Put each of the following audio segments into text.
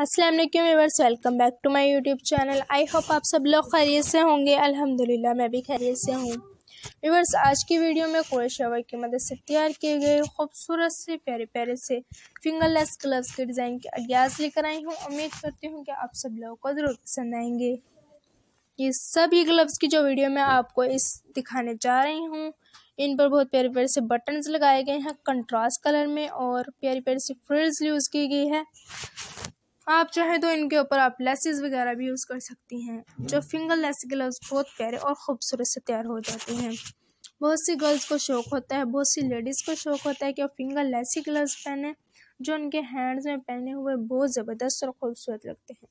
असलम वालेकुम welcome back to my YouTube channel I hope आप सब लोग खैरियत से होंगे अल्हम्दुलिल्लाह मैं भी खैरियत से हूँ व्यूवर्स आज की वीडियो में कोरे शवर की मदद से तैयार किए गए खूबसूरत से प्यारे प्यारे से फिंगरलेस ग्लव्स के डिज़ाइन के अलियाज लेकर आई हूँ उम्मीद करती हूँ कि आप सब लोगों को ज़रूर पसंद आएंगे ये सभी ग्लव्स की जो वीडियो मैं आपको इस दिखाने जा रही हूँ इन पर बहुत प्यारे प्यारे से बटन्स लगाए गए हैं कंट्रास्ट कलर में और प्यारी प्यारी सी फ्रिल्स यूज़ की गई है आप चाहें तो इनके ऊपर आप लेसेस वगैरह भी यूज़ कर सकती हैं जो फिंगर लेस ग्लव्स बहुत प्यारे और ख़ूबसूरत से तैयार हो जाते हैं बहुत सी गर्ल्स को शौक़ होता है बहुत सी लेडीज़ को शौक़ होता है कि वो फिंगर लेस ग्लव्स पहने जो उनके हैंड्स में पहने हुए बहुत ज़बरदस्त और ख़ूबसूरत लगते हैं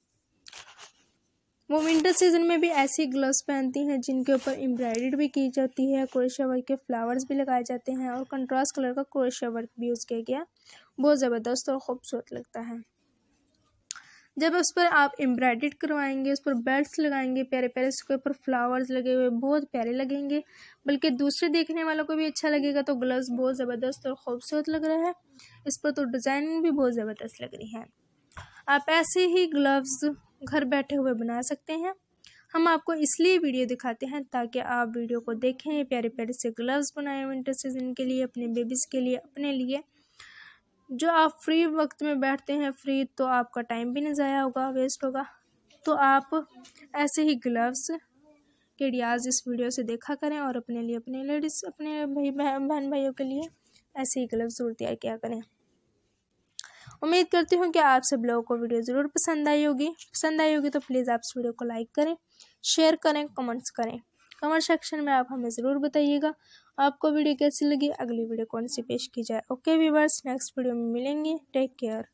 वो विंटर सीजन में भी ऐसी ग्लव्स पहनती हैं जिनके ऊपर एम्ब्रॉयडरी भी की जाती है क्रोशिया वर्क के फ्लावर्स भी लगाए जाते हैं और कंट्रास्ट कलर का क्रोशिया वर्क भी यूज़ किया गया बहुत ज़बरदस्त और ख़ूबसूरत लगता है जब उस पर आप एम्ब्रॉयड करवाएंगे उस पर बेल्ट्स लगाएंगे प्यारे प्यारे उसके ऊपर फ्लावर्स लगे हुए बहुत प्यारे लगेंगे बल्कि दूसरे देखने वालों को भी अच्छा लगेगा तो ग्लव्स बहुत ज़बरदस्त और ख़ूबसूरत लग रहा है इस पर तो डिज़ाइन भी बहुत ज़बरदस्त लग रही है आप ऐसे ही ग्लव्स घर बैठे हुए बना सकते हैं हम आपको इसलिए वीडियो दिखाते हैं ताकि आप वीडियो को देखें प्यारे प्यारे से ग्लव्स बनाए विंटर सीजन के लिए अपने बेबीज़ के लिए अपने लिए जो आप फ्री वक्त में बैठते हैं फ्री तो आपका टाइम भी नहीं ज़ाया होगा वेस्ट होगा तो आप ऐसे ही ग्लव्स के रियाज इस वीडियो से देखा करें और अपने लिए अपने लेडीज़ अपने भाई बहन बहन भाइयों के लिए ऐसे ही ग्लव्स जरूर तैयार किया करें उम्मीद करती हूँ कि आप सब लोगों को वीडियो ज़रूर पसंद आई होगी पसंद आई होगी तो प्लीज़ आप इस वीडियो को लाइक करें शेयर करें कमेंट्स करें कमेंट सेक्शन में आप हमें ज़रूर बताइएगा आपको वीडियो कैसी लगी अगली वीडियो कौन सी पेश की जाए ओके वीवर्स नेक्स्ट वीडियो में मिलेंगे टेक केयर